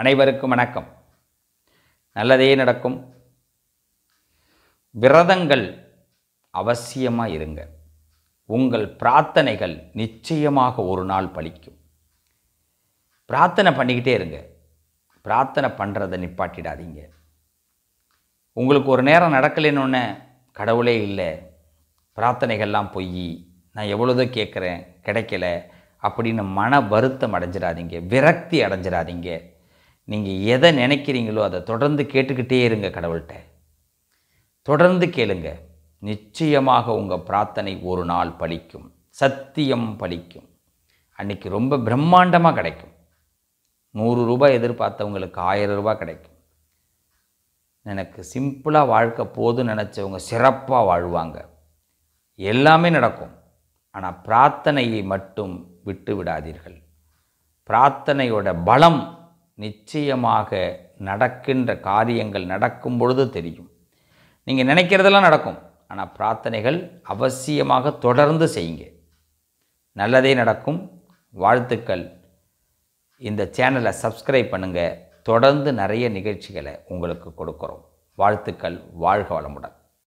அனைவருக்கும் வணக்கம் நல்லதே நடக்கும் விரதங்கள் அவசியமாக இருங்க உங்கள் பிரார்த்தனைகள் நிச்சயமாக ஒரு நாள் பலிக்கும் பிரார்த்தனை பண்ணிக்கிட்டே இருங்க பிரார்த்தனை பண்ணுறதை நிப்பாட்டிடாதீங்க உங்களுக்கு ஒரு நேரம் நடக்கலைன்னு கடவுளே இல்லை பிரார்த்தனைகள்லாம் பொய் நான் எவ்வளோதோ கேட்குறேன் கிடைக்கல அப்படின்னு மன வருத்தம் அடைஞ்சிடாதீங்க விரக்தி அடைஞ்சிடாதீங்க நீங்கள் எதை நினைக்கிறீங்களோ அதை தொடர்ந்து கேட்டுக்கிட்டே இருங்க கடவுள்கிட்ட தொடர்ந்து கேளுங்க நிச்சயமாக உங்கள் பிரார்த்தனை ஒரு நாள் பலிக்கும் சத்தியம் பலிக்கும் அன்றைக்கி ரொம்ப பிரம்மாண்டமாக கிடைக்கும் நூறு ரூபாய் எதிர்பார்த்தவங்களுக்கு ஆயிரம் ரூபாய் கிடைக்கும் எனக்கு சிம்பிளாக வாழ்க்கை போதும் நினச்சவங்க சிறப்பாக வாழ்வாங்க எல்லாமே நடக்கும் ஆனால் பிரார்த்தனையை மட்டும் விட்டு விடாதீர்கள் பிரார்த்தனையோட பலம் நிச்சயமாக நடக்கின்ற காரியங்கள் நடக்கும் பொழுது தெரியும் நீங்கள் நினைக்கிறதெல்லாம் நடக்கும் ஆனால் பிரார்த்தனைகள் அவசியமாக தொடர்ந்து செய்யுங்க நல்லதே நடக்கும் வாழ்த்துக்கள் இந்த சேனலை சப்ஸ்கிரைப் பண்ணுங்கள் தொடர்ந்து நிறைய நிகழ்ச்சிகளை உங்களுக்கு கொடுக்குறோம் வாழ்த்துக்கள் வாழ்க வளமுடன்